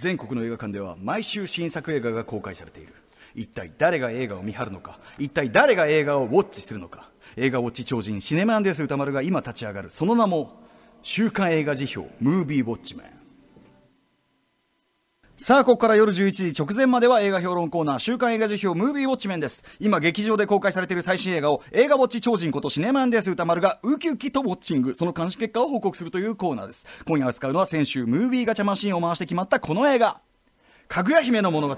全国の映画館では毎週新作映画が公開されている一体誰が映画を見張るのか一体誰が映画をウォッチするのか映画ウォッチ超人シネマンデス歌丸が今立ち上がるその名も週刊映画辞表ムービーウォッチマンさあ、ここから夜11時直前までは映画評論コーナー、週刊映画辞表、ムービーウォッチメンです。今、劇場で公開されている最新映画を、映画ウォッチ超人ことシネマンデス歌丸が、ウキウキとウォッチング、その監視結果を報告するというコーナーです。今夜扱うのは、先週、ムービーガチャマシンを回して決まったこの映画、かぐや姫の物語。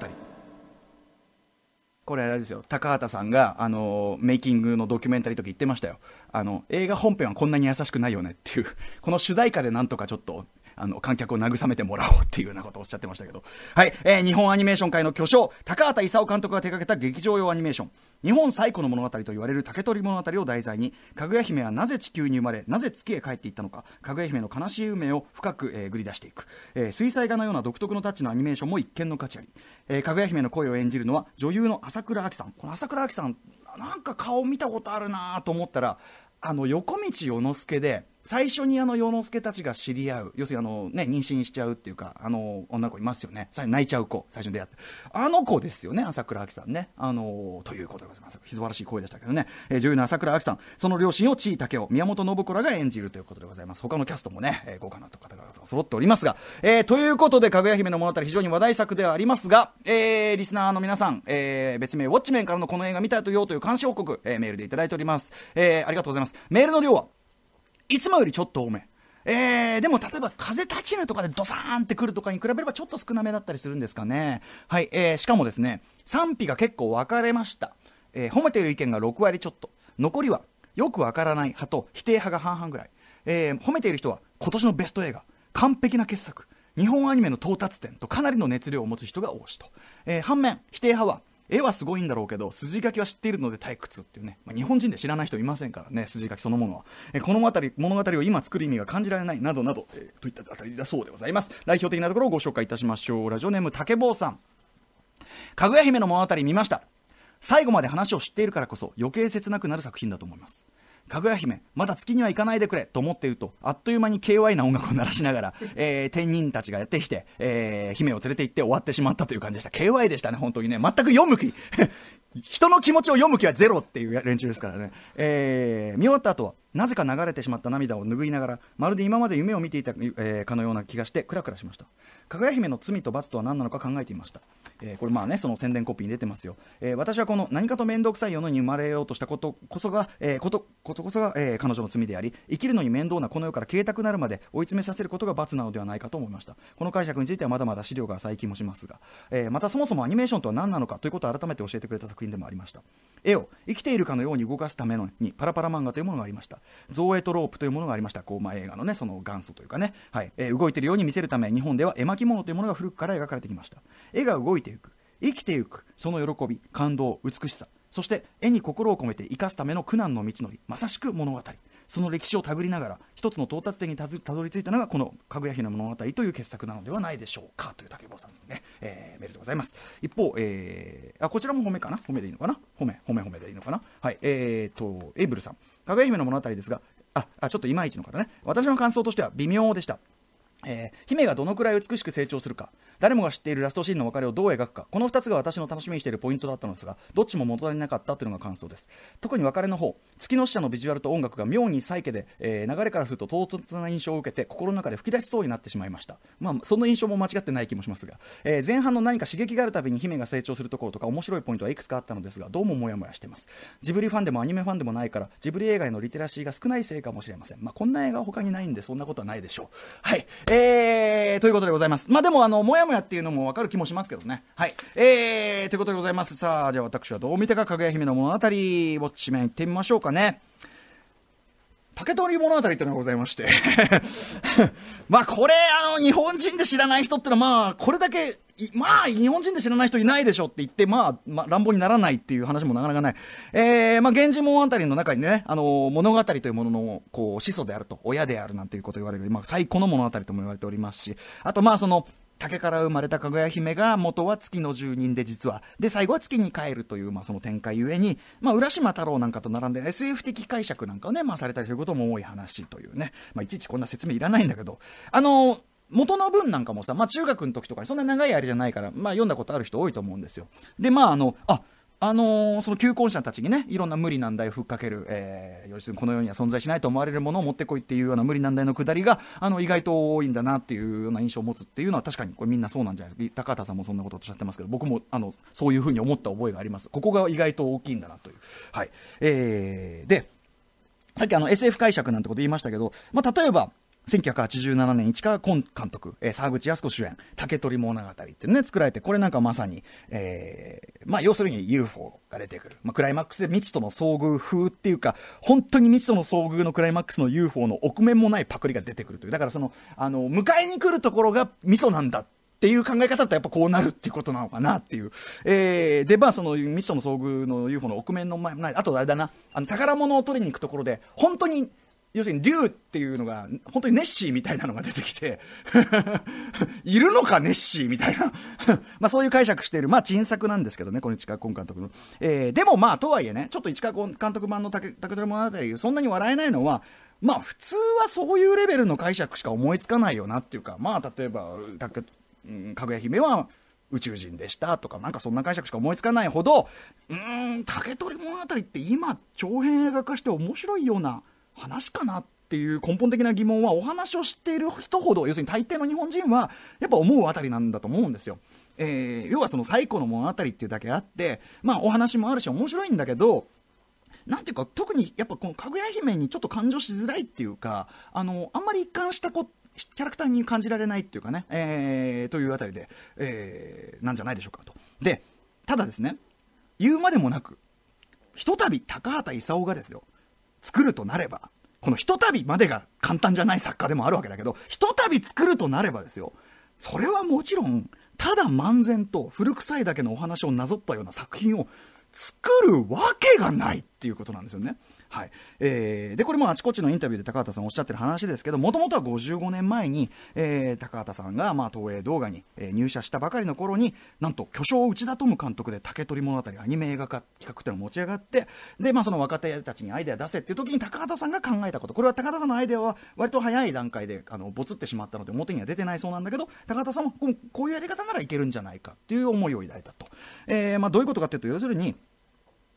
これあれですよ高畑さんがあのメイキングのドキュメンタリーとか言ってましたよあの映画本編はこんなに優しくないよねっていうこの主題歌でなんとかちょっとあの、観客を慰めてもらおうっていうようなことをおっしゃってましたけど。はい、えー、日本アニメーション界の巨匠、高畑勲監督が手掛けた劇場用アニメーション。日本最古の物語と言われる竹取物語を題材にかぐや姫はなぜ地球に生まれなぜ月へ帰っていったのかかぐや姫の悲しい運命を深く、えー、繰り出していく、えー、水彩画のような独特のタッチのアニメーションも一見の価値あり、えー、かぐや姫の声を演じるのは女優の朝倉亜さんこの朝倉亜さんなんか顔見たことあるなと思ったらあの横道世之助で最初にあの、洋之助たちが知り合う、要するにあの、ね、妊娠しちゃうっていうか、あの、女の子いますよね。泣いちゃう子、最初に出会って。あの子ですよね、朝倉亜さんね。あの、ということでございます。素晴らしい声でしたけどね。えー、女優の朝倉亜さん、その両親を地位武雄、宮本信子らが演じるということでございます。他のキャストもね、えー、豪華な方々が揃っておりますが、えー、ということで、かぐや姫の物語非常に話題作ではありますが、えー、リスナーの皆さん、えー、別名ウォッチメンからのこの映画見たとよという監視報告、えー、メールでいただいております。えー、ありがとうございます。メールの量は、いつもよりちょっと多め。えー、でも例えば風立ちぬとかでドサーンってくるとかに比べればちょっと少なめだったりするんですかね。はい、えー、しかもですね、賛否が結構分かれました。えー、褒めている意見が6割ちょっと。残りは、よくわからない派と否定派が半々ぐらい。えー、褒めている人は、今年のベスト映画、完璧な傑作、日本アニメの到達点とかなりの熱量を持つ人が多しと。えー、反面、否定派は、絵はすごいんだろうけど筋書きは知っているので退屈っていうね、まあ、日本人で知らない人いませんからね筋書きそのものは、えこの辺り物語を今作る意味が感じられないなどなど、えー、といったあたりだそうでございます代表的なところをご紹介いたしましょうラジオネーム竹坊さんかぐや姫の物語見ました最後まで話を知っているからこそ余計切なくなる作品だと思いますかぐや姫、まだ月には行かないでくれと思っていると、あっという間に KY な音楽を鳴らしながら、えー、天人たちがやってきて、えー、姫を連れて行って終わってしまったという感じでした。KY でしたね、本当にね。全く読む気。人の気持ちを読む気はゼロっていう連中ですからね。えー、見終わった後は、なぜか流れてしまった涙を拭いながらまるで今まで夢を見ていた、えー、かのような気がしてクラクラしましたかぐや姫の罪と罰とは何なのか考えていました、えー、これまあねその宣伝コピーに出てますよ、えー、私はこの何かと面倒くさい世のに生まれようとしたことこそが、えー、ことことこそが、え彼女の罪であり生きるのに面倒なこの世から消えたくなるまで追い詰めさせることが罰なのではないかと思いましたこの解釈についてはまだまだ資料が浅い気もしますが、えまたそもそもアニメーションとは何なのかということを改めて教えてくれた作品でもありました絵を生きているかのように動かすためのにパラパラ漫画というものがありました造影とロープというものがありましたこう、まあ、映画の,、ね、その元祖というかね、はいえー、動いているように見せるため日本では絵巻物というものが古くから描かれてきました絵が動いていく生きていくその喜び感動美しさそして絵に心を込めて生かすための苦難の道のりまさしく物語その歴史を手繰りながら一つの到達点にたどり着いたのがこの「かぐや姫の物語」という傑作なのではないでしょうかという竹坊さんのね、えー、メールでございます一方、えー、あこちらも褒めかな褒めでいいのかな褒め褒め褒めでいいのかなはいえーとエイブルさんかぐや姫の物語ですがああちょっといまいちの方ね私の感想としては微妙でしたえー、姫がどのくらい美しく成長するか誰もが知っているラストシーンの別れをどう描くかこの2つが私の楽しみにしているポイントだったのですがどっちも物足りなかったというのが感想です特に別れの方月の使者のビジュアルと音楽が妙にサイケで、えー、流れからすると唐突な印象を受けて心の中で吹き出しそうになってしまいましたまあその印象も間違ってない気もしますが、えー、前半の何か刺激があるたびに姫が成長するところとか面白いポイントはいくつかあったのですがどうもモヤモヤしてますジブリファンでもアニメファンでもないからジブリ映画へのリテラシーが少ないせいかもしれませんまあこんな映画は他にないんでそんなことはないでしょうはい、えー、ということでございます。まあでも、あの、もやもやっていうのもわかる気もしますけどね。はい。えー、ということでございます。さあ、じゃあ私はどう見てか、かぐや姫の物語、ウォッチメン行ってみましょうかね。竹取物語というのがございまして まあこれ、あの、日本人で知らない人ってのは、まあ、これだけまあ、日本人で知らない人いないでしょって言って、まあ、まあ、乱暴にならないっていう話もなかなかない。えー、まあ、源氏物語の中にね、あの、物語というものの、こう、始祖であると、親であるなんていうことを言われる、まあ、最古の物語とも言われておりますし、あと、まあ、その、竹から生まれたかぐや姫が元は月の住人で実はで最後は月に帰るという、まあ、その展開ゆえに、まあ、浦島太郎なんかと並んで SF 的解釈なんかをね、まあ、されたりすることも多い話というね、まあ、いちいちこんな説明いらないんだけどあのー元の文なんかもさ、まあ、中学の時とかにそんな長いあれじゃないから、まあ、読んだことある人多いと思うんですよ。で、まあ、あの、ああのー、その求婚者たちにね、いろんな無理難題をふっかける、えー、要するにこの世には存在しないと思われるものを持ってこいっていうような無理難題のくだりが、あの、意外と多いんだなっていうような印象を持つっていうのは確かにこれみんなそうなんじゃない高畑さんもそんなことおっしゃってますけど、僕も、あの、そういうふうに思った覚えがあります。ここが意外と大きいんだなという。はい。えー、で、さっきあの SF 解釈なんてこと言いましたけど、まあ、例えば、1987年、市川崑監督、えー、沢口靖子主演、竹取物語っていうね、作られて、これなんかまさに、えー、まあ、要するに UFO が出てくる。まあ、クライマックスで未知との遭遇風っていうか、本当に未知との遭遇のクライマックスの UFO の臆面もないパクリが出てくるという。だからその、あの、迎えに来るところがミソなんだって。いう考え方ってやっぱこうなるっていうことなのかなっていう。えー、で、まあその未知との遭遇の UFO の臆面の前もない。あとあれだな、あの宝物を取りに行くところで、本当に要するに竜っていうのが、本当にネッシーみたいなのが出てきて いるのか、ネッシーみたいな まあそういう解釈している、まあ珍作なんですけどね、この市川崑監督の。えー、でもまあ、とはいえね、ちょっと市川監督版の竹取物語、そんなに笑えないのは、まあ普通はそういうレベルの解釈しか思いつかないよなっていうか、まあ例えば、うん、かぐや姫は、宇宙人でしたとか、なんかそんな解釈しか思いつかないほど、うん、竹取物語って今、長編映画化して面白いような話かなっていう根本的な疑問はお話を知っている人ほど要するに大抵の日本人はやっぱ思うあたりなんだと思うんですよ。えー、要はその最古の物語っていうだけあって、まあ、お話もあるし面白いんだけどなんていうか特にやっぱこのかぐや姫にちょっと感情しづらいっていうかあのあんまり一貫したこキャラクターに感じられないっていうかね、えー、というあたりで、えー、なんじゃないでしょうかと。でただですね言うまでもなくひとたび高畑勲がですよ作るとなれば、このひとたびまでが簡単じゃない作家でもあるわけだけど、ひとたび作るとなればですよ、それはもちろん、ただ漫然と古臭いだけのお話をなぞったような作品を作るわけがないっていうことなんですよね。はいえー、でこれもあちこちのインタビューで高畑さんおっしゃってる話ですけどもともとは55年前に、えー、高畑さんが、まあ、東映動画に、えー、入社したばかりの頃になんと巨匠内田智監督で「竹取物語」アニメ映画化企画っていうの持ち上がってで、まあ、その若手たちにアイデア出せっていう時に高畑さんが考えたことこれは高畑さんのアイデアは割と早い段階であのボツってしまったので表には出てないそうなんだけど高畑さんもこういうやり方ならいけるんじゃないかっていう思いを抱いたと、えーまあ、どういうことかっていうと要するに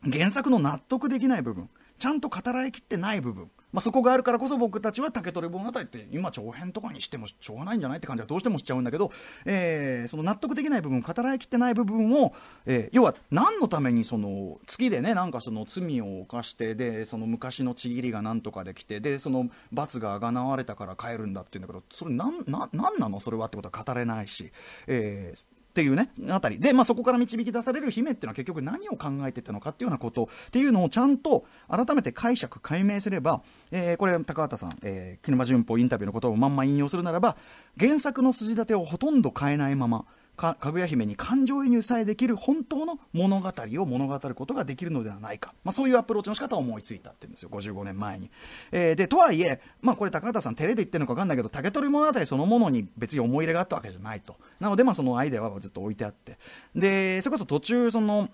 原作の納得できない部分ちゃんと語られきってない部分まあ、そこがあるからこそ僕たちは竹取物語って今長編とかにしてもしょうがないんじゃないって感じはどうしてもしちゃうんだけど、えー、その納得できない部分語られきってない部分を、えー、要は何のためにその月でねなんかその罪を犯してでその昔のちぎりがなんとかできてでその罰が贖われたから帰るんだっていうんだけどそれなんななんなのそれはってことは語れないし、えー、っていうねあたりで、まあ、そこから導き出される姫っていうのは結局何を考えてたのかっていうようなことっていうのをちゃんと改めて解釈解明すれば、えー、これ高畑さん、えー、木沼淳法インタビューのことをまんま引用するならば原作の筋立てをほとんど変えないままかぐや姫に感情移入さえできる本当の物語を物語ることができるのではないか、まあ、そういうアプローチの仕方を思いついたっていうんですよ55年前に、えー、でとはいえ、まあ、これ高畑さん照れで言ってるのか分かんないけど竹取物語そのものに別に思い入れがあったわけじゃないとなのでまあそのアイデアはずっと置いてあってでそれこそ途中その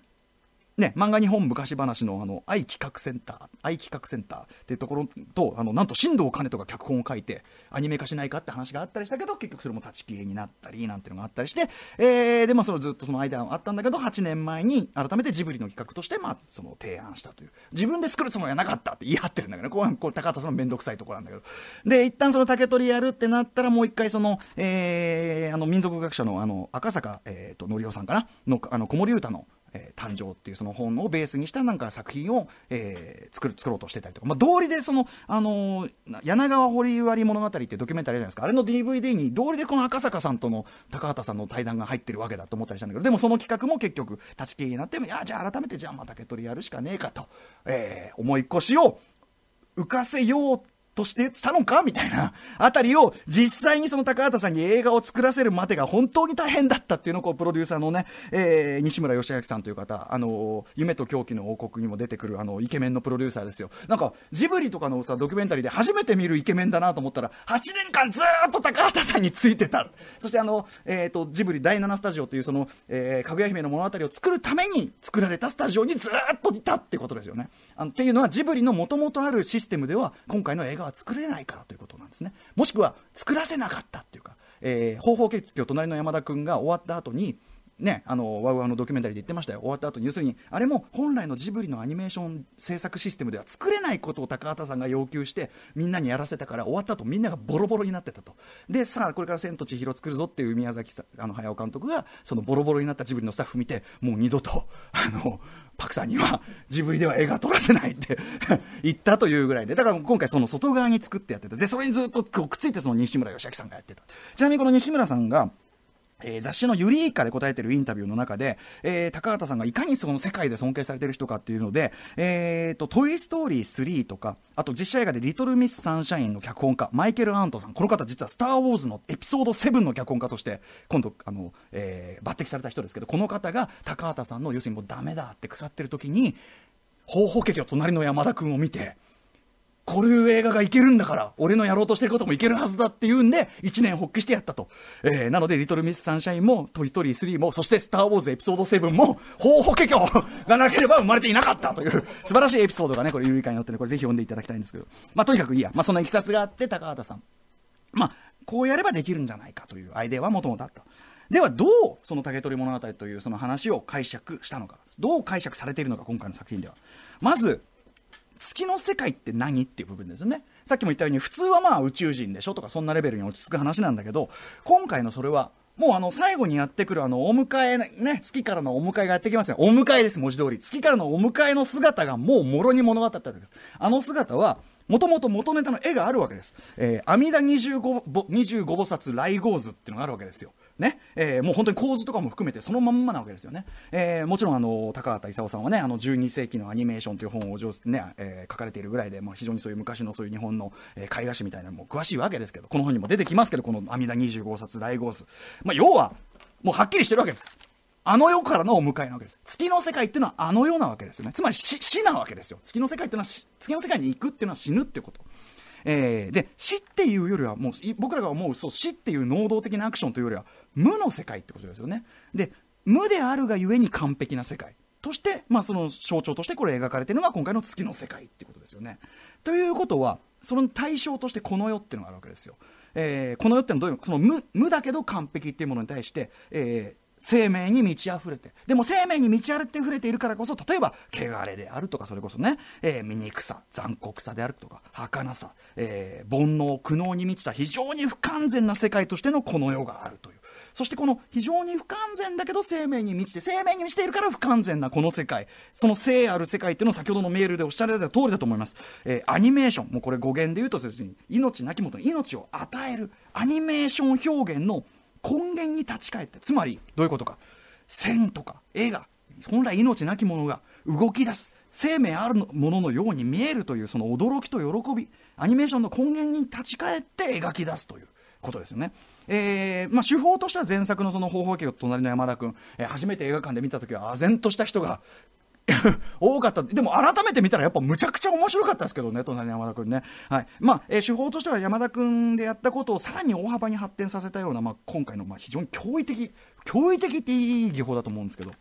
ね、漫画日本昔話のあの愛企画センター愛企画センターっていうところとあのなんと新藤兼人が脚本を書いてアニメ化しないかって話があったりしたけど結局それも立ち消えになったりなんていうのがあったりして、えー、でもそのずっとその間あったんだけど8年前に改めてジブリの企画として、まあ、その提案したという自分で作るつもりはなかったって言い張ってるんだけどこうこう高畑さんの面倒くさいところなんだけどで一旦その竹取やるってなったらもう一回その、えー、あの民族学者のあの赤坂、えーと、さんかなのあの子守唄のえー、誕生っていうその本をベースにしたなんか作品を、えー、作る作ろうとしてたりとか、まあ、道理でその、あのー、柳川堀割物語っていうドキュメンタリーじゃないですかあれの DVD に道理でこの赤坂さんとの高畑さんの対談が入ってるわけだと思ったりしたんだけどでもその企画も結局立ち消えになっていやじゃあ改めてじゃあまた竹取りやるしかねえかと、えー、思い越しを浮かせようとしたのかみたいなあたりを実際にその高畑さんに映画を作らせるまでが本当に大変だったっていうのをこうプロデューサーのね、えー、西村義明さんという方、あの夢と狂気の王国にも出てくるあのイケメンのプロデューサーですよ。なんかジブリとかのさドキュメンタリーで初めて見るイケメンだなと思ったら8年間ずっと高畑さんについてた。そしてあの、えーと、とジブリ第7スタジオというその、えー、かぐや姫の物語を作るために作られたスタジオにずっといたってことですよね。あのっていうのはジブリのもともとあるシステムでは今回の映画画は作れないからということなんですね。もしくは作らせなかったっていうか、え方法結局隣の山田君が終わった後にね、あのワウワウのドキュメンタリーで言ってましたよ、終わった後に、要するに、あれも本来のジブリのアニメーション制作システムでは作れないことを高畑さんが要求して、みんなにやらせたから、終わった後みんながボロボロになってたと、でさあ、これから千と千尋作るぞっていう宮崎さあの駿監督が、そのボロボロになったジブリのスタッフ見て、もう二度とあのパクさんにはジブリでは映画撮らせないって 言ったというぐらいで、だから今回その外側に作ってやってて、で、それにずっとくっついてその西村義明さんがやってた。ちなみにこの西村さんが、えー、雑誌のユリイカで答えてるインタビューの中で、えー、高畑さんがいかにその世界で尊敬されてる人かっていうので、えーと、トイ・ストーリー3とか、あと実写映画でリトル・ミス・サンシャインの脚本家、マイケル・アントさん、この方実はスター・ウォーズのエピソード7の脚本家として、今度、あの、えー、抜擢された人ですけど、この方が高畑さんの、要するにもうダメだって腐ってる時に、方法劇を隣の山田君を見て、こういう映画がいけるんだから、俺のやろうとしてることもいけるはずだっていうんで、一年発起してやったと。えー、なので、リトルミス・サンシャインも、トイ・トリー3も、そしてスター・ウォーズ・エピソード7も、ほ法結局がなければ生まれていなかったという、素晴らしいエピソードがね、これ、ゆりかに載ってるこれぜひ読んでいただきたいんですけど、まあ、とにかくいいや。まあ、そんないきさつがあって、高畑さん。まあ、こうやればできるんじゃないかというアイデアはもともとあった。ではどうその竹取物語というその話を解釈したのかどう解釈されているのか今回の作品ではまず月の世界って何っていう部分ですよね。さっきも言ったように、普通はまあ宇宙人でしょとか、そんなレベルに落ち着く話なんだけど、今回のそれは、もうあの最後にやってくるあのお迎えね、月からのお迎えがやってきますよ。お迎えです、文字通り。月からのお迎えの姿がもうもろに物語ったわけです。あの姿は、もともと元ネタの絵があるわけです。えー、阿弥陀25菩薩来合図っていうのがあるわけですよ。ねえー、もう本当に構図とかも含めてそのまんまなわけですよね、えー、もちろんあの高畑勲さんはねあの12世紀のアニメーションという本を上ねえー、書かれているぐらいで、まあ、非常にそういう昔のそういう日本の、えー、絵画史みたいなのも詳しいわけですけどこの本にも出てきますけどこの「阿弥陀25冊大号数」まあ、要はもうはっきりしてるわけです。あの世からのお迎えなわけです。月の世界っていうのはあの世なわけですよね。つまり死なわけですよ。月の世界っていうのは死、月の世界に行くっていうのは死ぬってこと。えー、で死っていうよりはもう僕らが思うそう死っていう能動的なアクションというよりは無の世界ってことですよねで無であるがゆえに完璧な世界として、まあ、その象徴としてこれ描かれてるのが今回の月の世界ってことですよね。ということはその対象としてこの世っていうのがあるわけですよ。えー、この世ってのはどういうその無無だけど完璧っていうものに対して、えー、生命に満ち溢れてでも生命に満ち溢れているからこそ例えば汚れであるとかそれこそね、えー、醜さ残酷さであるとか儚さ、えー、煩悩苦悩に満ちた非常に不完全な世界としてのこの世があるというそしてこの非常に不完全だけど生命に満ちて生命に満ちているから不完全なこの世界その聖ある世界っていうのを先ほどのメールでおっしゃられた通りだと思います、えー、アニメーションもうこれ語源で言うとするに命なきもとに命を与えるアニメーション表現の根源に立ち返ってつまりどういうことか線とか絵が本来命なきものが動き出す生命あるもののように見えるというその驚きと喜びアニメーションの根源に立ち返って描き出すという。ことですよね、えーまあ、手法としては前作のその方法記の隣の山田君、えー、初めて映画館で見た時は唖然とした人が 多かった、でも改めて見たら、やっぱむちゃくちゃ面白かったですけどね、隣の山田君ね、はいまあえー、手法としては山田君でやったことをさらに大幅に発展させたような、まあ、今回のまあ非常に驚異的、驚異的っていい技法だと思うんですけど。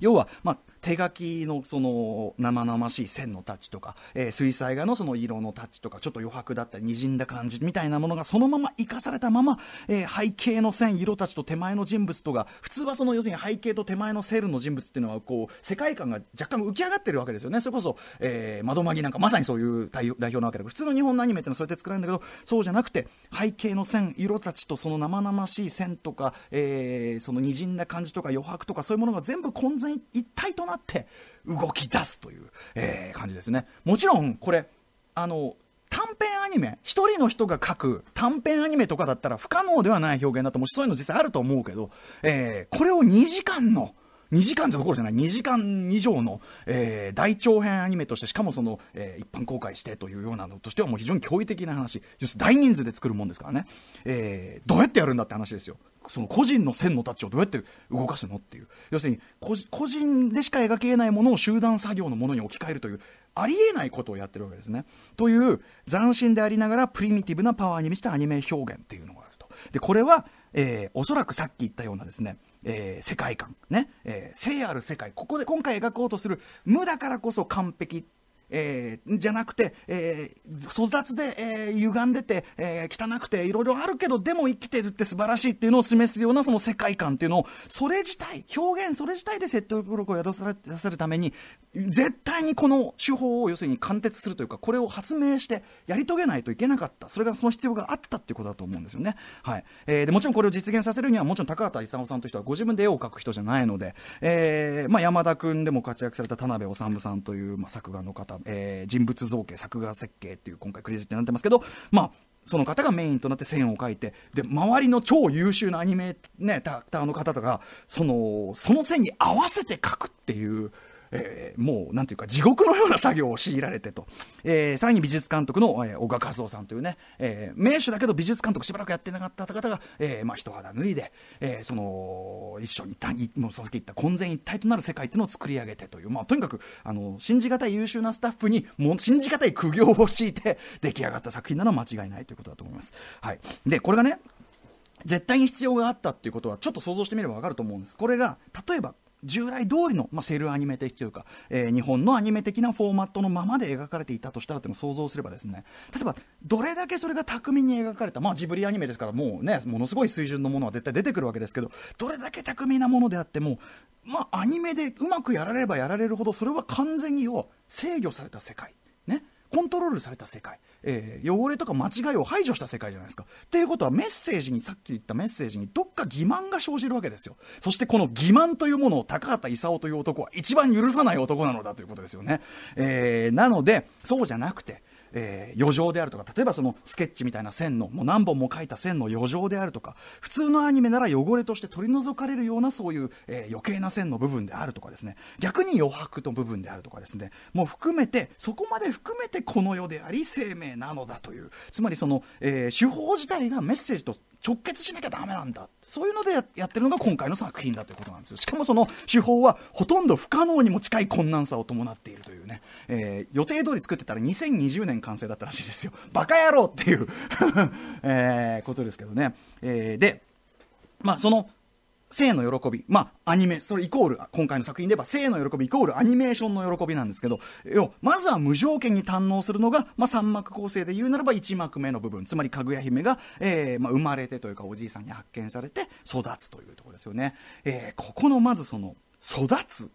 要は、まあ、手書きのその生々しい線のタッチとか、えー、水彩画のその色のタッチとか、ちょっと余白だったり、じんだ感じみたいなものがそのまま生かされたまま、えー、背景の線、色たちと手前の人物とか普通はその要するに背景と手前のセールの人物っていうのは、こう、世界観が若干浮き上がってるわけですよね。それこそ、えー、窓紛なんかまさにそういう代表なわけだ普通の日本のアニメっていうのはそうやって作られるんだけど、そうじゃなくて、背景の線、色たちとその生々しい線とか、えー、そのじんだ感じとか余白とか、そういうものが全部混然一体となって動き出すという、えー、感じですね。もちろん、これ、あの、短編アニメ、一人の人が書く短編アニメとかだったら不可能ではない表現だと思うし、そういうの実際あると思うけど、えー、これを2時間の2時間じゃどころじゃない、2時間以上の、えー、大長編アニメとして、しかもその、えー、一般公開してというようなのとしては、もう非常に驚異的な話、要するに大人数で作るもんですからね、えー、どうやってやるんだって話ですよ。その個人の線のタッチをどうやって動かすのっていう、要するに個人でしか描けないものを集団作業のものに置き換えるという、ありえないことをやってるわけですね。という、斬新でありながら、プリミティブなパワーに満ちたアニメ表現っていうのがあると。で、これは、えー、おそらくさっき言ったようなですね、えー、世界観ね、えー、聖ある世界ここで今回描こうとする無だからこそ完璧えー、じゃなくて、えー、粗雑で、えー、歪んでて、えー、汚くていろいろあるけどでも生きてるって素晴らしいっていうのを示すようなその世界観っていうのをそれ自体表現それ自体で説得力をやらせるために絶対にこの手法を要するに貫徹するというかこれを発明してやり遂げないといけなかったそれがその必要があったっていうことだと思うんですよね。はいえー、でもちろんこれを実現させるにはもちろん高畑勲さんとう人はご自分で絵を描く人じゃないので、えーまあ、山田君でも活躍された田辺治さんという、まあ、作画の方、えー、人物造形作画設計っていう今回クレジットになってますけどまあその方がメインとなって線を描いてで周りの超優秀なアニメ、ね、タクターの方とかそのその線に合わせて描くっていう。えー、もうなんていうか地獄のような作業を強いられてと、えー、さらに美術監督の、えー、小賀和夫さんというね、えー、名手だけど美術監督しばらくやってなかった方が、えーまあ、一肌脱いで、えー、その一緒にもうその時言った混然一体となる世界っていうのを作り上げてという、まあ、とにかくあの信じがたい優秀なスタッフにも信じがたい苦行を強いて 出来上がった作品なのは間違いないということだと思います。はい、でこれがね絶対に必要があったっていうことはちょっと想像してみれば分かると思うんですこれが例えば従来通りの、まあ、セルアニメ的というか、えー、日本のアニメ的なフォーマットのままで描かれていたとしたらというのを想像すればですね例えばどれだけそれが巧みに描かれた、まあ、ジブリアニメですからもうねものすごい水準のものは絶対出てくるわけですけどどれだけ巧みなものであってもまあアニメでうまくやられればやられるほどそれは完全に要は制御された世界。コントロールされた世界、えー、汚れとか間違いを排除した世界じゃないですか。っていうことはメッセージにさっき言ったメッセージにどっか欺瞞が生じるわけですよ。そしてこの欺瞞というものを高畑勲という男は一番許さない男なのだということですよね。えー、なのでそうじゃなくてえー、余剰であるとか例えばそのスケッチみたいな線のもう何本も描いた線の余剰であるとか普通のアニメなら汚れとして取り除かれるようなそういう、えー、余計な線の部分であるとかですね逆に余白の部分であるとかですねもう含めてそこまで含めてこの世であり生命なのだというつまりその、えー、手法自体がメッセージと直結しなきゃダメなんだそういうのでやってるのが今回の作品だということなんですよしかもその手法はほとんど不可能にも近い困難さを伴っているというねえー、予定通り作ってたら2020年完成だったらしいですよ。バカ野郎っていう えー、ことですけどね。えー、で、まあ、その、性の喜び、まあ、アニメ、それイコール、今回の作品で言えば、性の喜びイコールアニメーションの喜びなんですけど、要まずは無条件に堪能するのが、まあ、幕構成で言うならば1幕目の部分、つまりかぐや姫が、えーまあ、生まれてというか、おじいさんに発見されて育つというところですよね。えー、ここのまずその、育つ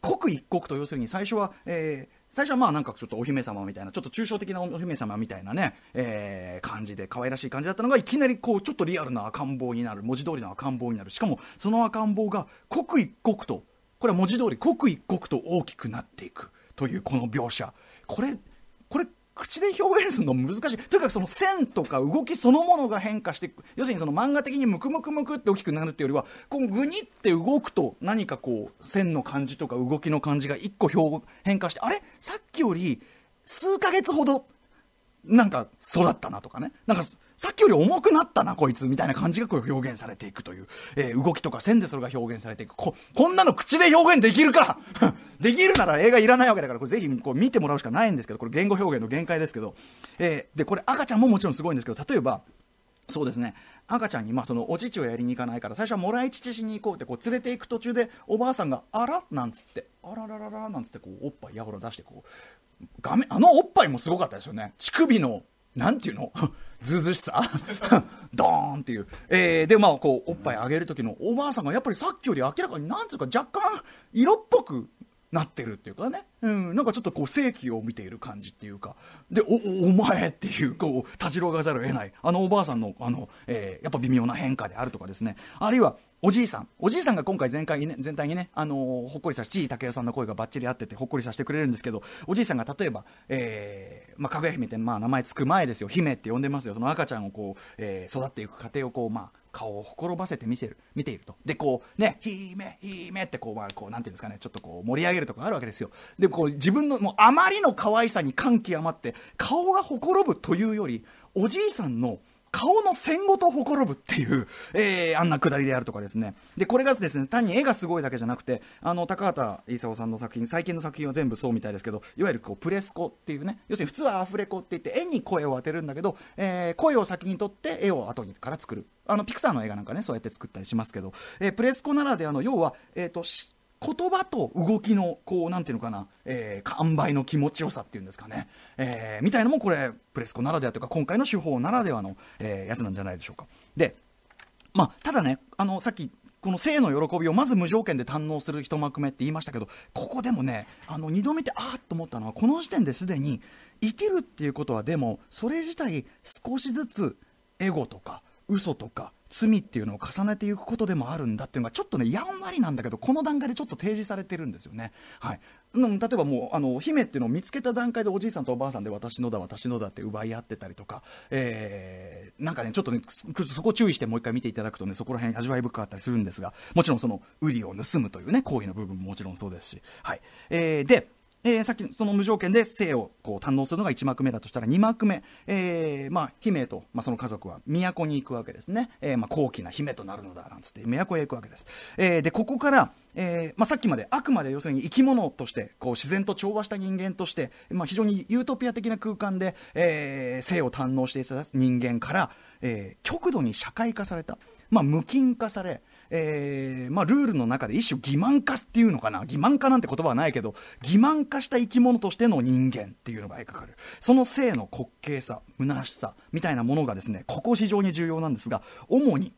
刻一刻と要するに最初は、えー、最初はまあなんかちょっとお姫様みたいなちょっと抽象的なお姫様みたいなね、えー、感じで可愛らしい感じだったのがいきなりこうちょっとリアルな赤ん坊になる文字通りの赤ん坊になるしかもその赤ん坊が刻一刻とこれは文字通り刻一刻と大きくなっていくというこの描写これこれ口で表現するの難しいとにかくその線とか動きそのものが変化して要するにその漫画的にムクムクムクって大きくなるっていうよりはこうグニって動くと何かこう線の感じとか動きの感じが一個表変化してあれさっきより数ヶ月ほどなんか育ったなとかねなんかさっきより重くなったな、こいつ、みたいな感じがこれ表現されていくという、えー、動きとか線でそれが表現されていく。こ、こんなの口で表現できるか できるなら映画いらないわけだから、これぜひこう見てもらうしかないんですけど、これ言語表現の限界ですけど、えー、で、これ赤ちゃんももちろんすごいんですけど、例えば、そうですね赤ちゃんに、まあ、そのお乳をやりに行かないから最初はもらい乳しに行こうってこう連れて行く途中でおばあさんが「あら?」なんつって「あらららら」なんつってこうおっぱいやほら出してこう画面あのおっぱいもすごかったですよね乳首のなんていうの ずうしさ ドーンっていう、えー、でまあこうおっぱいあげる時のおばあさんがやっぱりさっきより明らかになんつうか若干色っぽくなってるっていうかね、うん、なんかちょっとこう世紀を見ている感じっていうかでおお前っていうこうたじろがざるを得ないあのおばあさんのあの、えー、やっぱ微妙な変化であるとかですねあるいはおじいさんおじいさんが今回全体にね全体にね、あのー、ほっこりさせて武雄さんの声がばっちり合っててほっこりさせてくれるんですけどおじいさんが例えば、えーまあ、かぐや姫って、まあ、名前つく前ですよ姫って呼んでますよその赤ちゃんをこう、えー、育っていく過程をこう、まあ、顔をほころばせて見せる見ているとでこうね「姫、姫ってこう,、まあ、こうなんていうんですかねちょっとこう盛り上げるとかあるわけですよでこう自分のもうあまりの可愛さに感極まって顔がほころぶというよりおじいさんの「顔の戦後とほころぶっていう、えー、あんなくだりであるとかですね。で、これがですね、単に絵がすごいだけじゃなくて、あの、高畑勲さんの作品、最近の作品は全部そうみたいですけど、いわゆるこう、プレスコっていうね、要するに普通はアフレコって言って、絵に声を当てるんだけど、えー、声を先に取って絵を後にから作る。あの、ピクサーの映画なんかね、そうやって作ったりしますけど、えー、プレスコならで、はの、要は、えっ、と、言葉と動きのこうなんていうのかな、えー、塩の気持ちよさっていうんですかね、えー、みたいなのもこれプレスコならではというか今回の手法ならではの、えー、やつなんじゃないでしょうか。でまあ、ただねあのさっきこの性の喜びをまず無条件で堪能する一幕目って言いましたけどここでもねあの2度見てああと思ったのはこの時点ですでに生きるっていうことはでもそれ自体少しずつエゴとか嘘とか罪っていうのを重ねていくことでもあるんだっていうのがちょっとねやんわりなんだけどこの段階でちょっと提示されてるんですよね。はい例えばもうあの姫っていうのを見つけた段階でおじいさんとおばあさんで私のだ私のだって奪い合ってたりとか、えー、なんかねちょっとねそこ注意してもう一回見ていただくとねそこら辺味わい深かったりするんですがもちろんそのウリを盗むというね行為の部分ももちろんそうですしはい、えー、でえー、さっきその無条件で生をこう堪能するのが1幕目だとしたら2幕目、えー、まあ、姫と、まあ、その家族は都に行くわけですね、えー、まあ、高貴な姫となるのだなんつって都へ行くわけです、えでここから、えまあ、さっきまであくまで要するに生き物としてこう自然と調和した人間として、まあ、非常にユートピア的な空間で、え生を堪能していた人間から、え極度に社会化された、まあ、無菌化されえーまあ、ルールの中で一種欺瞞化っていうのかな欺瞞化なんて言葉はないけど欺瞞化した生き物としての人間っていうのが描かれるその性の滑稽さ虚しさみたいなものがですねここ非常に重要なんですが主に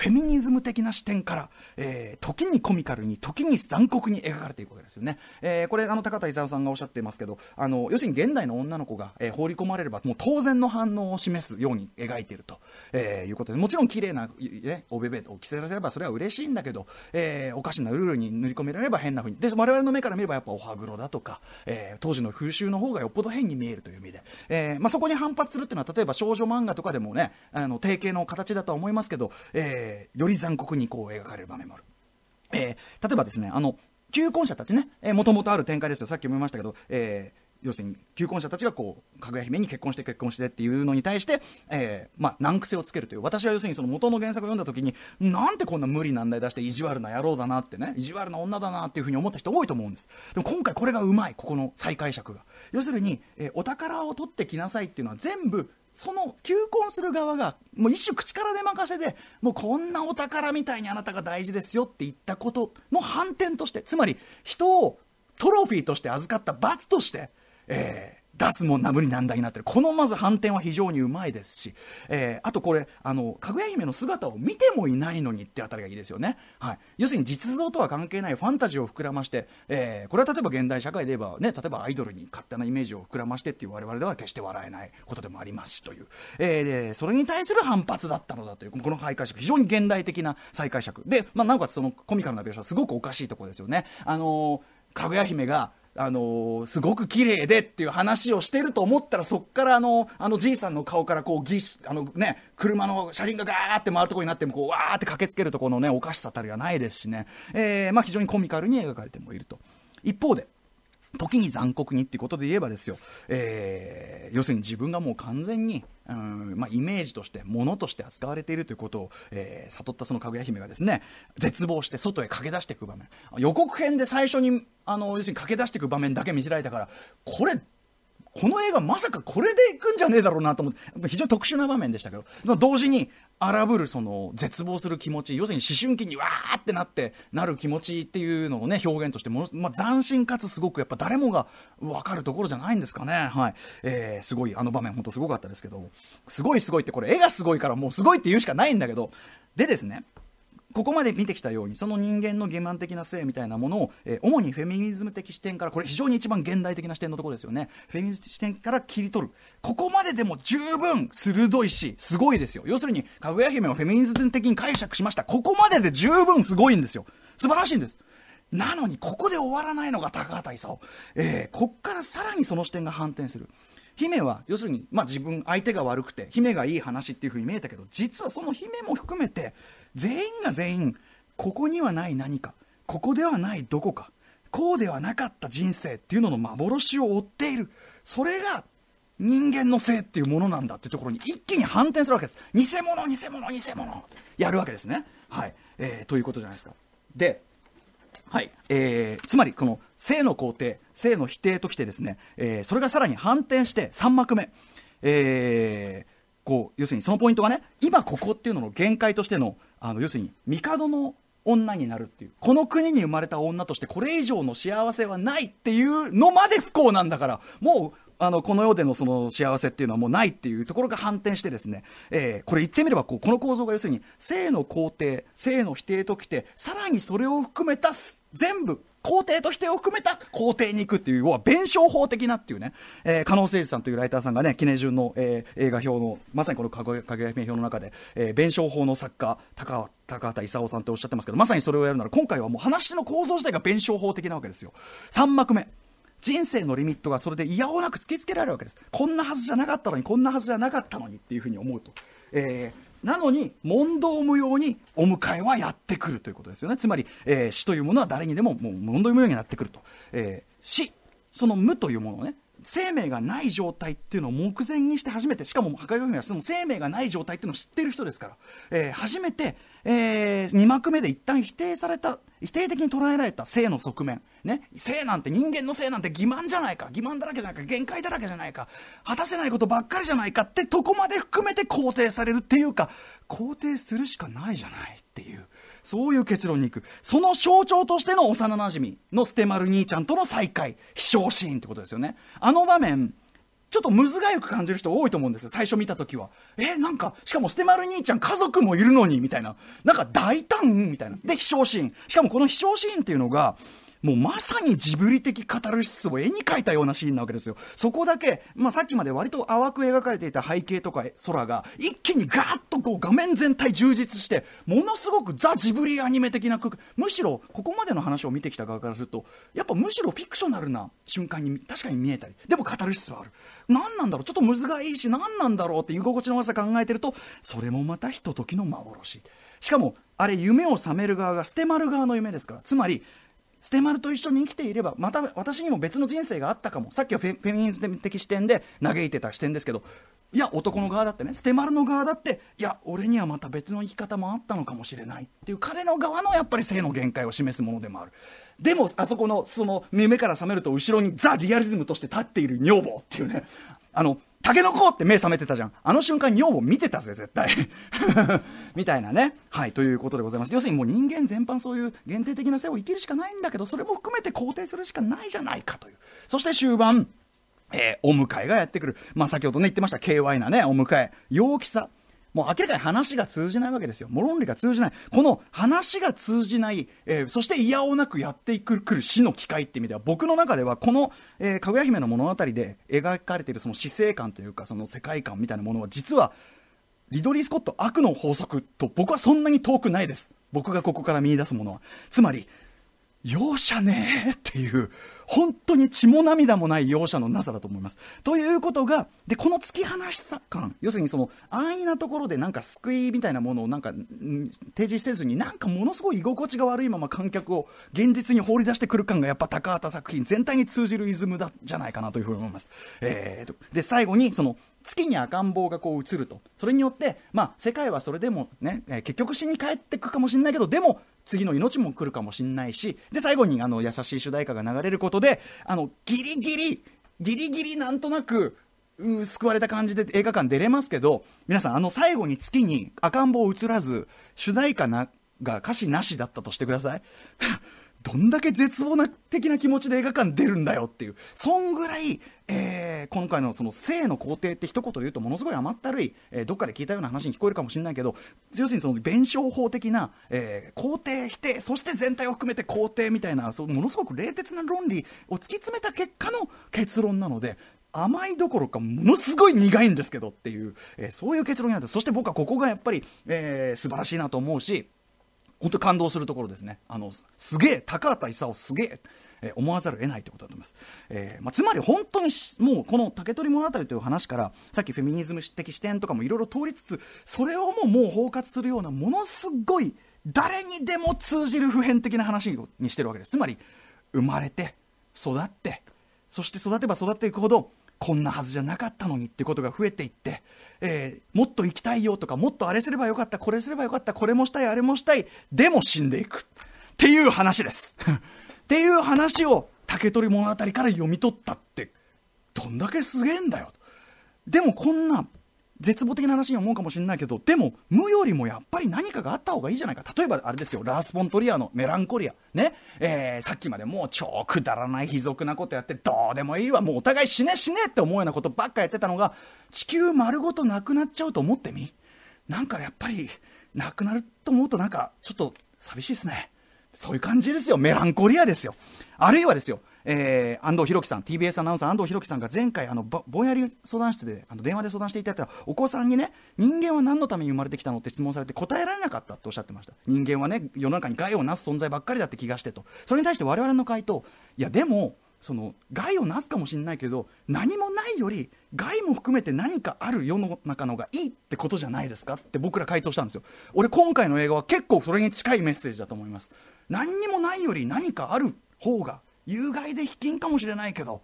フェミニズム的な視点から、えー、時にコミカルに時に残酷に描かれていくわけですよね、えー、これあの高田勲さんがおっしゃってますけどあの要するに現代の女の子が、えー、放り込まれればもう当然の反応を示すように描いていると、えー、いうことでもちろん綺麗な、ね、おべべを着せられればそれは嬉しいんだけど、えー、おかしなルールに塗り込められれば変なふうにで我々の目から見ればやっぱお歯黒だとか、えー、当時の風習の方がよっぽど変に見えるという意味で、えーまあ、そこに反発するっていうのは例えば少女漫画とかでもねあの定型の形だとは思いますけど、えーー、より残酷にこう描かれる場面もある。えー、例えばですね、あの、求婚者たちね、もともとある展開ですよ、さっきも言いましたけど、えー、要するに求婚者たちがこうかぐや姫に結婚して結婚してっていうのに対して、えーまあ、難癖をつけるという私は要するにその元の原作を読んだ時になんてこんな無理難題出して意地悪な野郎だなってね意地悪な女だなっていうふうに思った人多いと思うんですでも今回これがうまいここの再解釈が要するに、えー、お宝を取ってきなさいっていうのは全部その求婚する側がもう一種口から出まかせでもうこんなお宝みたいにあなたが大事ですよって言ったことの反転としてつまり人をトロフィーとして預かった罰として、え出すもんな無理難題になってるこのまず反転は非常にうまいですし、えー、あとこれあのかぐや姫の姿を見てもいないのにってあたりがいいですよね、はい、要するに実像とは関係ないファンタジーを膨らまして、えー、これは例えば現代社会で言えば、ね、例えばアイドルに勝手なイメージを膨らましてっていう我々では決して笑えないことでもありますしという、えー、でそれに対する反発だったのだというこの再解釈非常に現代的な再解釈で、まあ、なおかつそのコミカルな描写はすごくおかしいところですよね。あのかぐや姫があのすごく綺麗でっていう話をしてると思ったらそこからあのあのじいさんの顔からこうぎあの、ね、車の車輪がガーって回るとこになってもこうわーって駆けつけるところの、ね、おかしさたりやないですしね、えーまあ、非常にコミカルに描かれてもいると一方で時に残酷にっていうことで言えばですよ、えー、要するに自分がもう完全にうんまあ、イメージとして物として扱われているということを、えー、悟ったそのかぐや姫がですね絶望して外へ駆け出していく場面予告編で最初にあの要するに駆け出していく場面だけ見せられたからこれこの映画まさかこれでいくんじゃねえだろうなと思って非常に特殊な場面でしたけど同時に荒ぶるその絶望する気持ち要するに思春期にわーってなってなる気持ちっていうのをね表現としてもまあ、斬新かつすごくやっぱ誰もが分かるところじゃないんですかねはい、えー、すごいあの場面本当すごかったですけどすごいすごいってこれ絵がすごいからもうすごいって言うしかないんだけどでですねここまで見てきたようにその人間の欺瞞的な性みたいなものを、えー、主にフェミニズム的視点からこれ非常に一番現代的な視点のところですよねフェミニズム視点から切り取るここまででも十分鋭いしすごいですよ要するにかぐや姫をフェミニズム的に解釈しましたここまでで十分すごいんですよ素晴らしいんですなのにここで終わらないのが高畑勲、えー、こっからさらにその視点が反転する姫は要するに、まあ、自分相手が悪くて姫がいい話っていうふうに見えたけど実はその姫も含めて全員が全員ここにはない何かここではないどこかこうではなかった人生っていうのの幻を追っているそれが人間の性っていうものなんだっていうところに一気に反転するわけです偽物偽物偽物やるわけですねはい、えー、ということじゃないですかではい、えー、つまりこの性の肯定、性の否定ときてですね、えー、それがさらに反転して3幕目、えー、こう要するにそのポイントがね、今ここっていうのの限界としての、あの要するに帝の女になるっていう、この国に生まれた女としてこれ以上の幸せはないっていうのまで不幸なんだから、もうあのこの世でのその幸せっていうのはもうないっていうところが反転してですね、えー、これ言ってみればこうこの構造が要するに性の肯定性の否定ときてさらにそれを含めた全部肯定としてを含めた肯定に行くっていう、要は弁証法的なっていうね、えー、加納誠司さんというライターさんがね、記念順の、えー、映画表の、まさにこの影名表の中で、えー、弁証法の作家、高高畑勲さんっておっしゃってますけど、まさにそれをやるなら、今回はもう話の構造自体が弁証法的なわけですよ。3幕目。人生のリミットがそれでいやなく突きつけられるわけですこんなはずじゃなかったのにこんなはずじゃなかったのにっていうふうに思うと、えー、なのに問答無用にお迎えはやってくるということですよねつまり、えー、死というものは誰にでももう問答無用になってくると、えー、死その無というものをね生命がない状態っていうのを目前にして初めてしかも破壊革はその生命がない状態っていうのを知ってる人ですから、えー、初めてえー、2幕目で一旦否定された、否定的に捉えられた性の側面。ね。性なんて人間の性なんて欺瞞じゃないか。欺瞞だらけじゃないか。限界だらけじゃないか。果たせないことばっかりじゃないかってとこまで含めて肯定されるっていうか、肯定するしかないじゃないっていう。そういう結論に行く。その象徴としての幼なじみの捨て丸兄ちゃんとの再会、飛翔シーンってことですよね。あの場面、ちょっとむずがゆく感じる人多いと思うんですよ最初見た時はえなんかしかもステマル兄ちゃん家族もいるのにみたいななんか大胆みたいなで飛翔シーンしかもこの飛翔シーンっていうのがもうまさにジブリ的カタルシスを絵に描いたようなシーンなわけですよ。そこだけ、まあ、さっきまで割と淡く描かれていた背景とか空が、一気にガーッとこう画面全体充実して、ものすごくザ・ジブリアニメ的な空間、むしろここまでの話を見てきた側からすると、やっぱむしろフィクショナルな瞬間に確かに見えたり、でもカタルシスはある。何なんだろうちょっとむずがいし、何なんだろうって居心地の悪さ考えてると、それもまたひとときの幻。しかも、あれ夢を覚める側が捨て丸側の夢ですからつまりステマルと一緒に生きていればまた私にも別の人生があったかもさっきはフェフェミニズム的視点で嘆いてた視点ですけどいや男の側だってねステマルの側だっていや俺にはまた別の生き方もあったのかもしれないっていう彼の側のやっぱり性の限界を示すものでもある。でもあそこのその目から覚めると後ろにザ・リアリズムとして立っている女房っていうねあのタケノコって目覚めてたじゃん。あの瞬間女房見てたぜ、絶対。みたいなね。はい、ということでございます。要するにもう人間全般そういう限定的な性を生きるしかないんだけど、それも含めて肯定するしかないじゃないかという。そして終盤、えー、お迎えがやってくる。まあ、先ほどね言ってました、KY なね、お迎え。陽気さ。もう明らかに話が通じないわけですよ。もう論理が通じない。この話が通じない、えー、そして嫌おなくやってくる死の機会って意味では、僕の中ではこの、えー、かぐや姫の物語で描かれているその死生観というか、その世界観みたいなものは、実は、リドリー・スコット悪の法則と僕はそんなに遠くないです。僕がここから見出すものは。つまり、容赦ねえっていう、本当に血も涙もない容赦のなさだと思います。ということが、で、この突き放しさ感、要するにその安易なところでなんか救いみたいなものをなんか提示せずに、なんかものすごい居心地が悪いまま観客を現実に放り出してくる感がやっぱ高畑作品全体に通じるイズムだじゃないかなというふうに思います。えーと、で、最後にその月に赤ん坊がこう映るとそれによって、まあ、世界はそれでもね、結局死に帰ってくかもしれないけどでも次の命も来るかもしれないしで最後にあの優しい主題歌が流れることであのギリギリギリギリなんとなく救われた感じで映画館出れますけど皆さんあの最後に月に赤ん坊映らず主題歌なが歌詞なしだったとしてくださいどんだけ絶望な的な気持ちで映画館出るんだよっていうそんぐらい、えー、今回のその性の肯定って一言で言うとものすごい甘ったるい、えー、どっかで聞いたような話に聞こえるかもしれないけど要するにその弁証法的な、えー、肯定否定そして全体を含めて肯定みたいなそものすごく冷徹な論理を突き詰めた結果の結論なので甘いどころかものすごい苦いんですけどっていう、えー、そういう結論になってそして僕はここがやっぱり、えー、素晴らしいなと思うし。本当に感動するところですね。あの、すげえ、高畑勲すげえ。えー、思わざるを得ないということだと思います、えーまあ、つまり本当にもうこの「竹取物語」という話からさっきフェミニズム的視点とかもいろいろ通りつつそれをももう包括するようなものすごい誰にでも通じる普遍的な話にしてるわけですつまり生まれて育ってそして育てば育っていくほどこんなはずじゃなかったのにってことが増えていって、えー、もっと行きたいよとかもっとあれすればよかったこれすればよかったこれもしたいあれもしたいでも死んでいくっていう話です っていう話を竹取物語から読み取ったってどんだけすげえんだよでもこんな絶望的な話に思うかもしれないけどでも無よりもやっぱり何かがあった方がいいじゃないか例えばあれですよラース・ポントリアの「メランコリア」ね、えー、さっきまでもう超くだらない卑俗なことやってどうでもいいわもうお互い死ね死ねって思うようなことばっかやってたのが地球丸ごとなくなっちゃうと思ってみなんかやっぱりなくなると思うとなんかちょっと寂しいですねそういう感じですよメランコリアですよあるいはですよえー、安藤弘樹さん、TBS アナウンサー、安藤弘樹さんが前回、あのぼぼんやり相談室であの電話で相談していただいたお子さんにね、人間は何のために生まれてきたのって質問されて、答えられなかったとおっしゃってました、人間はね、世の中に害をなす存在ばっかりだって気がしてと、それに対して我々の回答、いや、でも、その害をなすかもしれないけど、何もないより、害も含めて何かある世の中のがいいってことじゃないですかって僕ら回答したんですよ。俺、今回の映画は結構それに近いメッセージだと思います。何にもないより何かある方が有害で非金かもしれないけど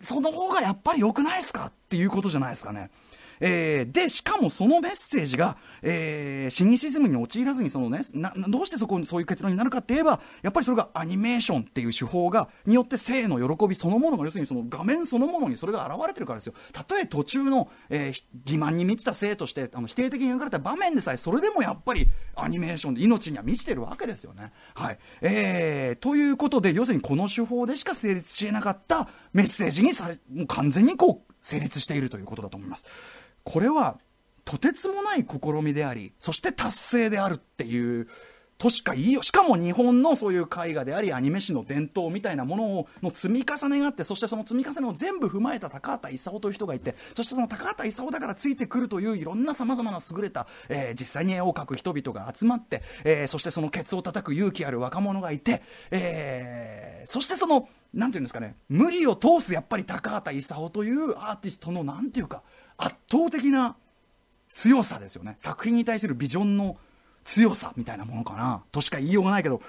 その方がやっぱり良くないですかっていうことじゃないですかねえー、で、しかもそのメッセージが、えー、シニシズムに陥らずにそのね、などうしてそこそういう結論になるかって言えば、やっぱりそれがアニメーションっていう手法がによって性の喜びそのものが、要するにその画面そのものにそれが現れてるからですよ。たとえ途中の、えー、欺瞞に満ちた性としてあの否定的に描かれた場面でさえ、それでもやっぱりアニメーションで命には満ちてるわけですよね。はいえー、ということで、要するにこの手法でしか成立しえなかったメッセージにさもう完全にこう成立しているということだと思います。これはとてつもない試みであり、そして達成であるっていうとしか言いよしかも日本のそういう絵画でありアニメ史の伝統みたいなものをの積み重ねがあってそしてその積み重ねを全部踏まえた高畑勲という人がいてそしてその高畑勲だからついてくるといういろんなさまざまな優れた、えー、実際に絵を描く人々が集まって、えー、そしてそのケツを叩く勇気ある若者がいて、えー、そしてそのなんていうんですかね、無理を通すやっぱり高畑勲というアーティストの、なんていうか、圧倒的な強さですよね。作品に対するビジョンの強さみたいなものかな、としか言いようがないけど、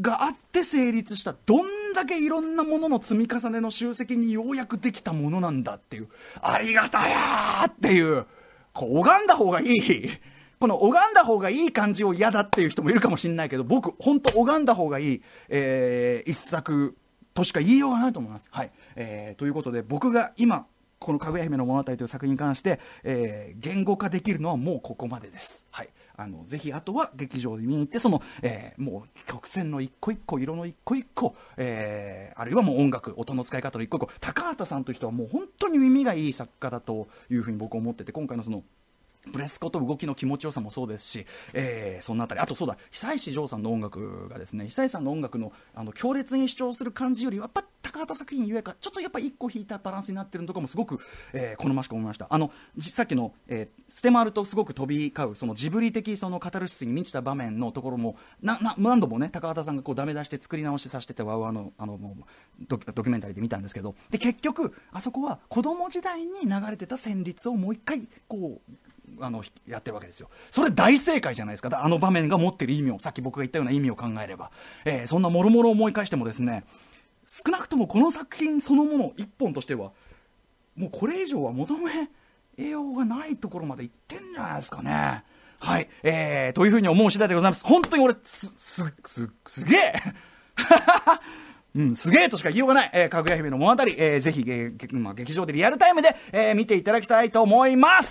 があって成立した、どんだけいろんなものの積み重ねの集積にようやくできたものなんだっていう、ありがたやーっていう、こう拝んだ方がいい。この拝んだ方がいい感じを嫌だっていう人もいるかもしれないけど、僕、本当拝んだ方がいい、えー、一作としか言いようがないと思います。はいえー、ということで僕が今この「かぐや姫の物語」という作品に関して、えー、言語化できるのはもうここまでです。はいあのぜひあとは劇場で見に行ってその、えー、もう曲線の一個一個色の一個一個、えー、あるいはもう音楽音の使い方の一個一個高畑さんという人はもう本当に耳がいい作家だというふうに僕は思ってて今回のその「プレスコと動きの気持ちよさもそうですし、えー、そのあたりあとそうだ久石譲さんの音楽がですね久石さんの音楽のあの強烈に主張する感じよりはやっぱ高畑作品ゆえかちょっとやっぱ一個引いたバランスになってるのとかもすごく、えー、好ましく思いましたあのさっきの、えー、ステマルとすごく飛び交うそのジブリ的そのカタルシスに満ちた場面のところもなな何度もね高畑さんがこうダメ出して作り直しさせててわうわのあのドキュメンタリーで見たんですけどで結局あそこは子供時代に流れてた旋律をもう一回こうあのやってるわけですよそれ大正解じゃないですかあの場面が持ってる意味をさっき僕が言ったような意味を考えれば、えー、そんなもろもろ思い返してもですね少なくともこの作品そのもの一本としてはもうこれ以上は求めようがないところまでいってんじゃないですかね。はい。えー、というふうに思う次第でございます。本当に俺、す、す、す、すげえ うん、すげえとしか言いようがない、えー、かぐや姫の物語、えー、ぜひ、えーまあ、劇場でリアルタイムで、えー、見ていただきたいと思います